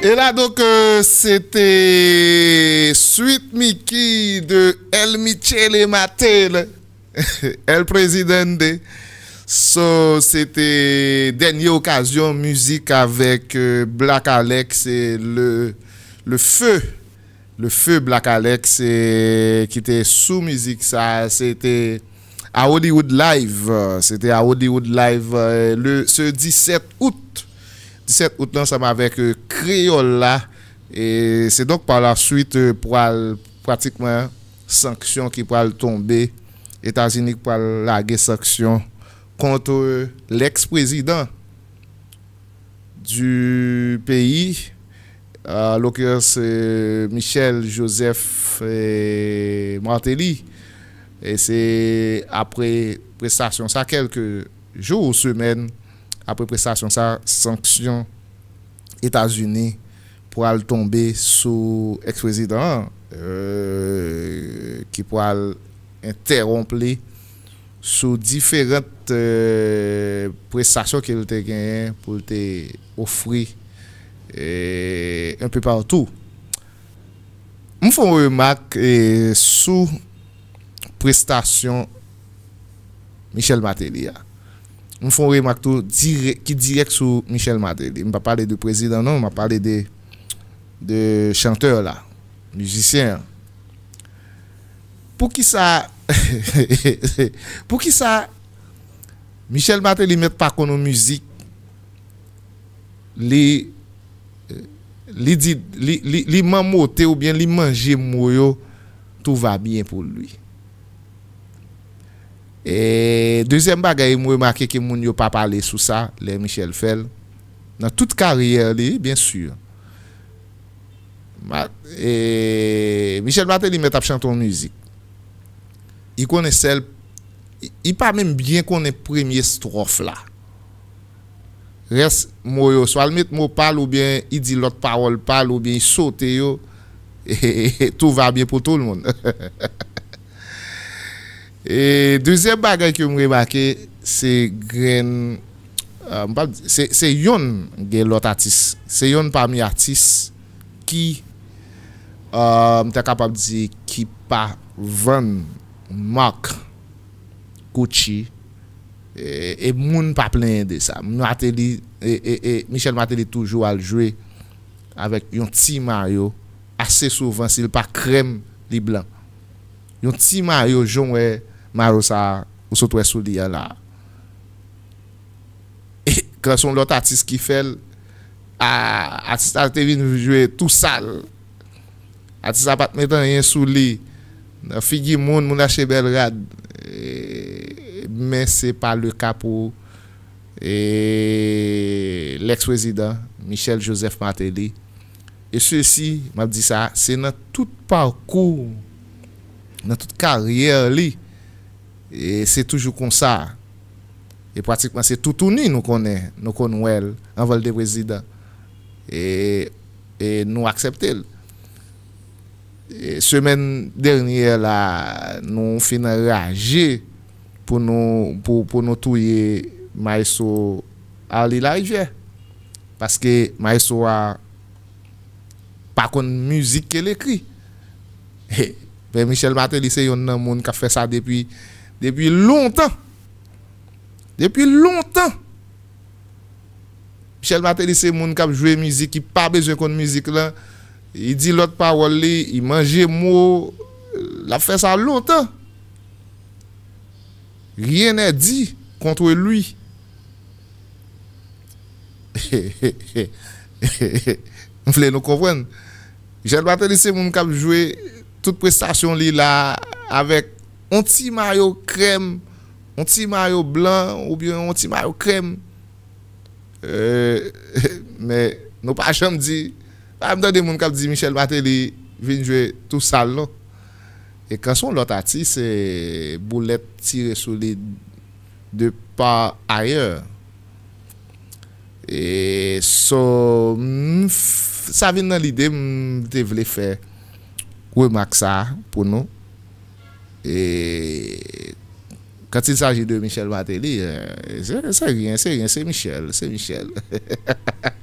Et la, donc, euh, c'était Sweet Mickey de El Michele Matel El Presidente So, c'était denye occasion musique avec euh, Black Alex et le feu, le feu Black Alex qui était sous musique ça, c'était à Hollywood Live c'était à Hollywood Live euh, le 17 août 17 outnan sa ma vek kreol la e se donk pa la suite euh, pou al pratikman sanksyon ki pou al tombe etanjinik pou al lage sanksyon kontou euh, l'eks prezident du peyi l'okyans euh, Michel Joseph et Martelly e se apre prestasyon sa kelke jou ou semen apre prestasyon sa, sanksyon Etasunè pou al tombe sou ekwesidant euh, ki pou al interromple sou diferent euh, prestasyon ki loutè genyen pou loutè ofri e euh, unpe partou. Mwen foun remak sou prestasyon Michel Matelier a. Mwen foun remak tou ki direk sou Michel Maté. Mwen pa pale de prezident nan, mwen pa pale de chanteur la, muzisyen. Pou ki sa, Michel Maté li met pa konon muzik, li manmote ou bien li manje mouyo, tout va bien pou lui. E, dezem bagay mwe make ke moun yo pa pale sou sa, le Michel Fell, nan tout karyer li, bien sur. Mat, e, Michel Matel li met ap chanton muzik. I konen sel, i pa menm byen konen premye strof la. Res, mwe yo, swal met mwe pale ou bien i di lot parol pale ou bien i sote yo, e, e, e tou va byen pou tout l moun. E... Deze bagay ki ou mre bake, se gren... Se yon gen lot atis. Se yon pami atis, ki... Mte euh, kapab di, ki pa ven mak kouchi, e moun pa plen de sa. Mne ateli, e Michel Mateli toujou al jwe avèk yon ti Mario, ase souvan sil pa krem li blan. Yon ti Mario joun wè Marou sa, ou sot wè sou li ya la E krason lot artist ki fel Artist artevin Jouè tou sal Artist apat metan yè sou li Figi moun moun a che bel rad e, Men se pa le kapou E l'ex-president Michel Joseph Maté li E sou si, ma di sa Se nan tout parkour Nan tout karyè li E se toujou kon sa E pratikman se toutouni nou konen Nou kon nou el anval de brezida E nou akseptel Semen dernye la nou finan reage Pou nou touye Maesou a li la rije Paske Maesou a Pakon muzik ke le kri Ve Michel Matelise yon nan moun ka fe sa depi Depi lontan. Depi lontan. Michel Matelisse moun kap jwe mizik, ki pa bejwen kon mizik la, i di lot pa wali, i manje mou, la fe sa lontan. Rien e di kontwe lui. Mfle nou konwen. Michel Matelisse moun kap jwe tout prestasyon li la avek Onti mayo krem, onti mayo blan, ou bien onti mayo krem. Euh, Me nou pa chanm di, pa m dan de moun kap di Michel Martelly vinjwe tou sal non. E kan son lot ati se boulet tire sou li de pa ayer. E so, sa mm, vin nan lide m mm, te vle fe kwe mak sa pou nou. E... Katil sa jidou Michel Batelli, se gen, se gen, se Michel, se Michel. He he he he he.